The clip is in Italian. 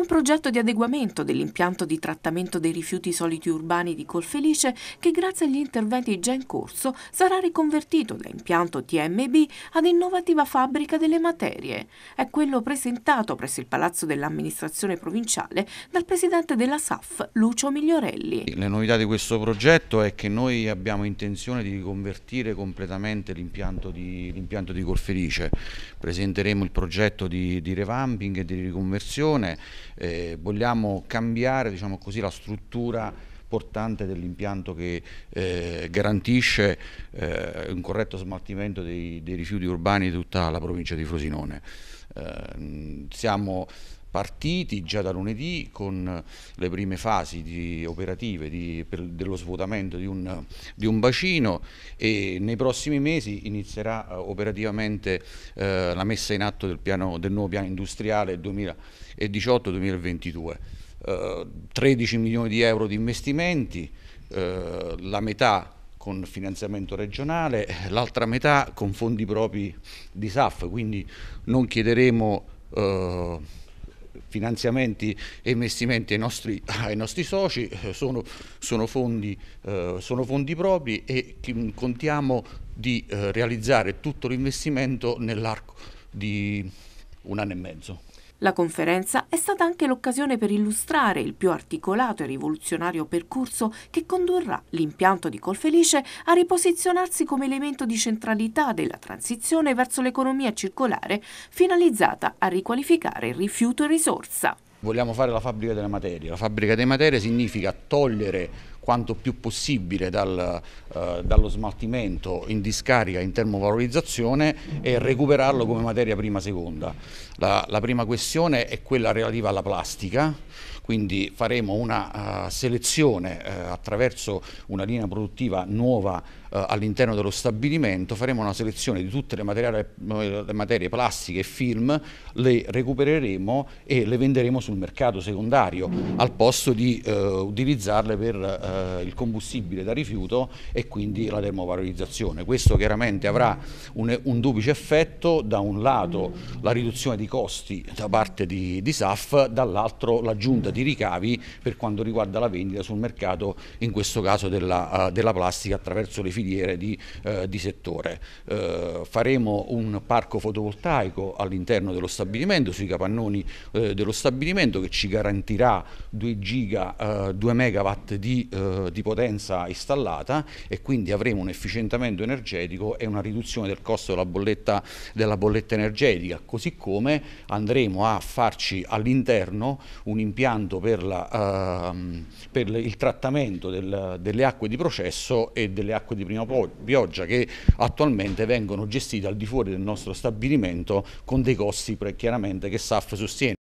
un progetto di adeguamento dell'impianto di trattamento dei rifiuti soliti urbani di Colfelice che grazie agli interventi già in corso sarà riconvertito da impianto TMB ad innovativa fabbrica delle materie. È quello presentato presso il Palazzo dell'amministrazione provinciale dal presidente della SAF Lucio Migliorelli. Le novità di questo progetto è che noi abbiamo intenzione di riconvertire completamente l'impianto di, di Colfelice. Presenteremo il progetto di, di revamping e di riconversione eh, vogliamo cambiare diciamo così, la struttura portante dell'impianto che eh, garantisce eh, un corretto smaltimento dei, dei, rifiuti urbani di tutta la provincia di Frosinone. Eh, siamo partiti già da lunedì con le prime fasi di, operative di, per, dello svuotamento di un, di un, bacino e nei prossimi mesi inizierà eh, operativamente eh, la messa in atto del, piano, del nuovo piano industriale 2018-2022. Eh, 13 milioni di euro di investimenti, eh, la metà con finanziamento regionale, eh, l'altra metà con fondi propri di SAF, quindi non chiederemo eh, finanziamenti e investimenti ai nostri, ai nostri soci, eh, sono, sono, fondi, eh, sono, fondi, propri e contiamo di eh, realizzare tutto l'investimento nell'arco di un anno e mezzo. La conferenza è stata anche l'occasione per illustrare il più articolato e rivoluzionario percorso che condurrà l'impianto di Colfelice a riposizionarsi come elemento di centralità della transizione verso l'economia circolare finalizzata a riqualificare rifiuto e risorsa. Vogliamo fare la fabbrica delle materie. La fabbrica delle materie significa togliere quanto più possibile dal, eh, dallo smaltimento in discarica, in termovalorizzazione e recuperarlo come materia prima seconda. La, la prima questione è quella relativa alla plastica, quindi faremo una uh, selezione uh, attraverso una linea produttiva nuova uh, all'interno dello stabilimento, faremo una selezione di tutte le, le materie plastiche e film, le recupereremo e le venderemo sul mercato secondario al posto di utilizzarle per eh, il combustibile da rifiuto e quindi la termovalorizzazione. Questo chiaramente avrà un, un duplice effetto, da un lato la riduzione di costi da parte di, di SAF, dall'altro l'aggiunta di ricavi per quanto riguarda la vendita sul mercato, in questo caso della, eh, della plastica attraverso le filiere di, eh, di settore. Eh, faremo un parco fotovoltaico all'interno dello stabilimento, sui capannoni eh, dello stabilimento che ci garantirà 2 giga, 2 eh, megawatt di eh, eh, di potenza installata e quindi avremo un efficientamento energetico e una riduzione del costo della bolletta, della bolletta energetica, così come andremo a farci all'interno un impianto per, la, eh, per il trattamento del, delle acque di processo e delle acque di prima pioggia che attualmente vengono gestite al di fuori del nostro stabilimento con dei costi chiaramente che SAF sostiene.